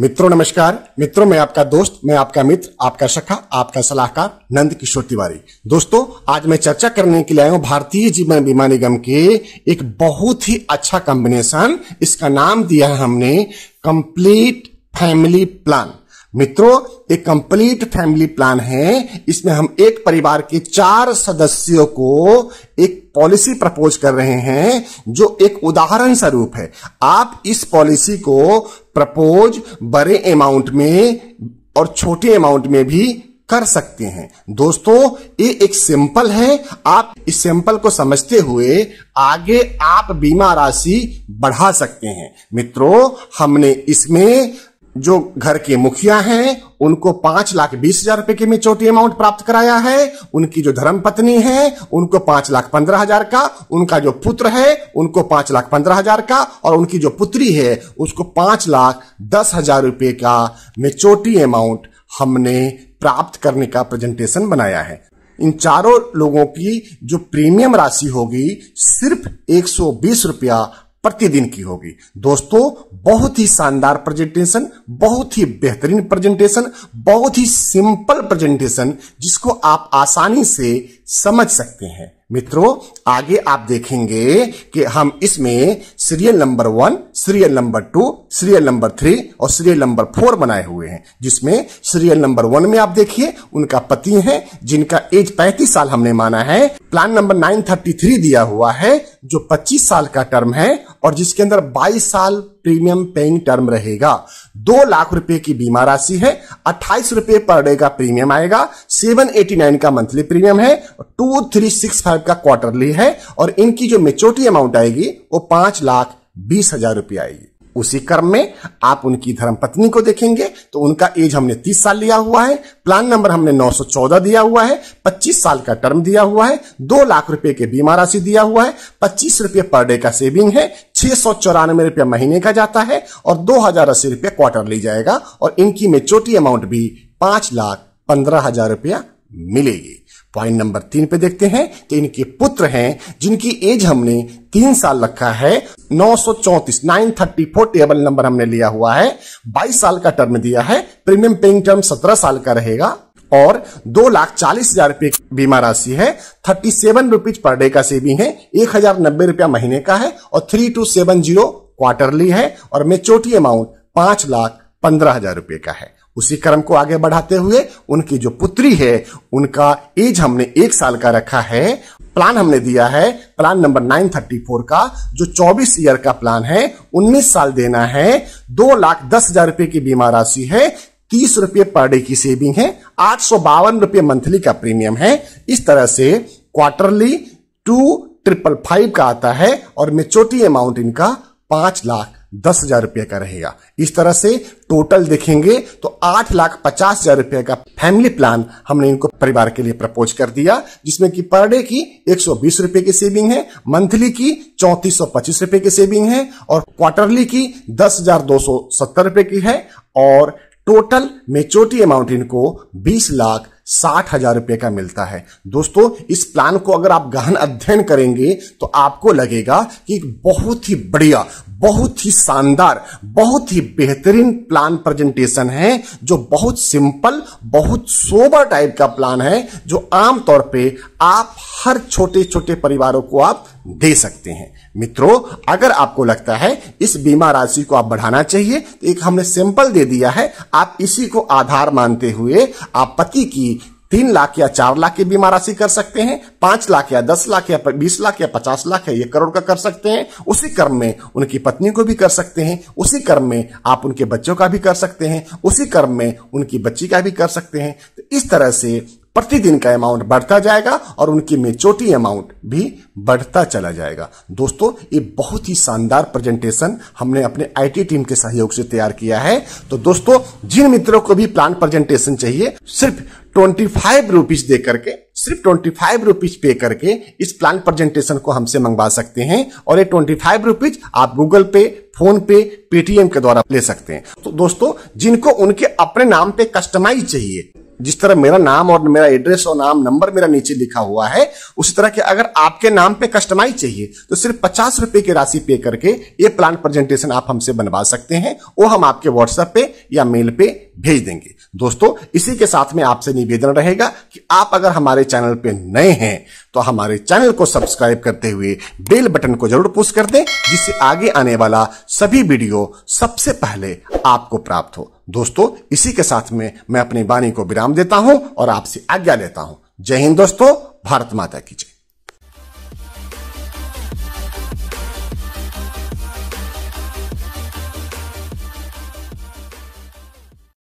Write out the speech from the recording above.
मित्रों नमस्कार मित्रों मैं आपका दोस्त मैं आपका मित्र आपका सखा आपका सलाहकार नंद किशोर तिवारी दोस्तों आज मैं चर्चा करने के लिए आया हूं भारतीय जीवन बीमा निगम के एक बहुत ही अच्छा कॉम्बिनेशन इसका नाम दिया है हमने कंप्लीट फैमिली प्लान मित्रों एक कंप्लीट फैमिली प्लान है इसमें हम एक परिवार के चार सदस्यों को एक पॉलिसी प्रपोज कर रहे हैं जो एक उदाहरण स्वरूप है आप इस पॉलिसी को प्रपोज बड़े अमाउंट में और छोटे अमाउंट में भी कर सकते हैं दोस्तों ये एक सिंपल है आप इस सिंपल को समझते हुए आगे आप बीमा राशि बढ़ा सकते हैं मित्रों हमने इसमें जो घर के मुखिया हैं उनको पांच लाख बीस हजार रुपए की मेचोटी अमाउंट प्राप्त कराया है उनकी जो धर्म पत्नी है उनको पांच लाख पंद्रह हजार का उनका जो पुत्र है उनको पांच लाख पंद्रह हजार का और उनकी जो पुत्री है उसको पांच लाख दस हजार रुपए का मेचोटी अमाउंट हमने प्राप्त करने का प्रेजेंटेशन बनाया है इन चारों लोगों की जो प्रीमियम राशि होगी सिर्फ एक सौ बीस रुपया प्रतिदिन की होगी दोस्तों बहुत ही शानदार प्रेजेंटेशन बहुत ही बेहतरीन प्रेजेंटेशन बहुत ही सिंपल प्रेजेंटेशन जिसको आप आसानी से समझ सकते हैं मित्रों आगे आप देखेंगे कि हम इसमें serial number one serial number two serial number three और सीरियल नंबर फोर बनाए हुए हैं जिसमें सीरियल नंबर वन में आप देखिए उनका पति हैं जिनका एज 35 साल हमने माना है प्लान नंबर 933 दिया हुआ है जो 25 साल का टर्म है और जिसके अंदर 22 साल प्रीमियम पेइंग टर्म रहेगा दो लाख रुपए की बीमा राशि है अट्ठाईस रुपए पर डे का प्रीमियम आएगा 789 का मंथली प्रीमियम है टू थ्री सिक्स फाइव का क्वार्टरली है और इनकी जो मेच्योरिटी अमाउंट आएगी वो पांच लाख बीस हजार रुपये आएगी उसी क्रम में आप उनकी धर्मपत्नी को देखेंगे तो उनका एज हमने 30 साल लिया हुआ है प्लान नंबर हमने 914 दिया हुआ है 25 साल का टर्म दिया हुआ है दो लाख रुपए के बीमा राशि दिया हुआ है पच्चीस रुपये पर डे का सेविंग है छह सौ चौरानवे रुपया महीने का जाता है और दो हजार अस्सी रुपये क्वार्टर ली जाएगा और इनकी मेचोटी अमाउंट भी पांच लाख पंद्रह हजार रुपया मिलेगी पॉइंट नंबर तीन पे देखते हैं तो इनके पुत्र हैं जिनकी एज हमने तीन साल रखा है नौ सौ nine thirty four table number हमने लिया हुआ है बाईस साल का टर्म दिया है प्रीमियम पेइंग टर्म सत्रह साल का रहेगा और दो लाख चालीस हजार रुपए बीमा राशि है thirty seven rupees per day का सेविंग है एक हजार नब्बे रुपया महीने का है और three two seven zero quarterly है और मेचोरिटी अमाउंट पांच लाख पंद्रह हजार रुपए का है उसी क्रम को आगे बढ़ाते हुए उनकी जो पुत्री है उनका एज हमने एक साल का रखा है प्लान हमने दिया है प्लान नंबर 934 का जो 24 ईयर का प्लान है 19 साल देना है दो लाख दस हजार रुपए की बीमा राशि है तीस रुपये पर डे की सेविंग है आठ सौ बावन रुपये मंथली का प्रीमियम है इस तरह से क्वार्टरली टू ट्रिपल फाइव का आता है और मेचोरिटी अमाउंट इनका पांच लाख दस हजार रुपये का रहेगा इस तरह से टोटल देखेंगे तो आठ लाख पचास हजार रुपये का फैमिली प्लान हमने इनको परिवार के लिए प्रपोज कर दिया जिसमें कि पर डे की एक सौ बीस रुपये की सेविंग है मंथली की चौंतीस सौ पच्चीस रुपये की सेविंग है और क्वार्टरली की दस हजार दो सौ सत्तर रुपये की है और टोटल मेच्योरिटी अमाउंट इनको बीस लाख साठ हजार रुपये का मिलता है दोस्तों इस प्लान को अगर आप गहन अध्ययन करेंगे तो आपको लगेगा कि एक बहुत ही बढ़िया बहुत ही शानदार बहुत ही बेहतरीन प्लान प्रेजेंटेशन है जो बहुत सिंपल बहुत सोबर टाइप का प्लान है जो आमतौर पे आप हर छोटे छोटे परिवारों को आप दे सकते हैं मित्रों अगर आपको लगता है इस बीमा राशि को आप बढ़ाना चाहिए तो एक हमने सिंपल दे दिया है आप इसी को आधार मानते हुए आप पति की तीन लाख या चार लाख की बीमा राशि कर सकते हैं पांच लाख या दस लाख या बीस लाख या पचास लाख या एक करोड़ का कर सकते हैं उसी कर्म में उनकी पत्नी को भी कर सकते हैं उसी कर्म में आप उनके बच्चों का भी कर सकते हैं उसी क्रम में उनकी बच्ची का भी कर सकते हैं तो इस तरह से प्रतिदिन का अमाउंट बढ़ता जाएगा और उनकी मेचोटी अमाउंट भी बढ़ता चला जाएगा दोस्तों ये बहुत ही शानदार प्रेजेंटेशन हमने अपने आईटी टीम के सहयोग से तैयार किया है तो दोस्तों जिन मित्रों को भी प्लान प्रेजेंटेशन चाहिए सिर्फ ट्वेंटी फाइव रुपीज दे करके सिर्फ ट्वेंटी फाइव रुपीज पे करके इस प्लान प्रेजेंटेशन को हमसे मंगवा सकते हैं और ये ट्वेंटी फाइव रुपीज आप Google Pay PhonePe Paytm के द्वारा ले सकते हैं तो दोस्तों जिनको उनके अपने नाम पे कस्टमाइज चाहिए जिस तरह मेरा नाम और मेरा एड्रेस और नाम नंबर मेरा नीचे लिखा हुआ है उसी तरह के अगर आपके नाम पे कस्टमाइज चाहिए तो सिर्फ पचास रुपए की राशि पे करके ये प्लान प्रेजेंटेशन आप हमसे बनवा सकते हैं वो हम आपके व्हाट्सएप पे या मेल पे भेज देंगे दोस्तों इसी के साथ में आपसे निवेदन रहेगा कि आप अगर हमारे चैनल पे नए हैं तो हमारे चैनल को सब्सक्राइब करते हुए बेल बटन को जरूर पुश कर दें जिससे आगे आने वाला सभी वीडियो सबसे पहले आपको प्राप्त हो दोस्तों इसी के साथ में मैं अपनी वाणी को विराम देता हूं और आपसे आज्ञा लेता हूं जय हिंद दोस्तों भारत माता की जय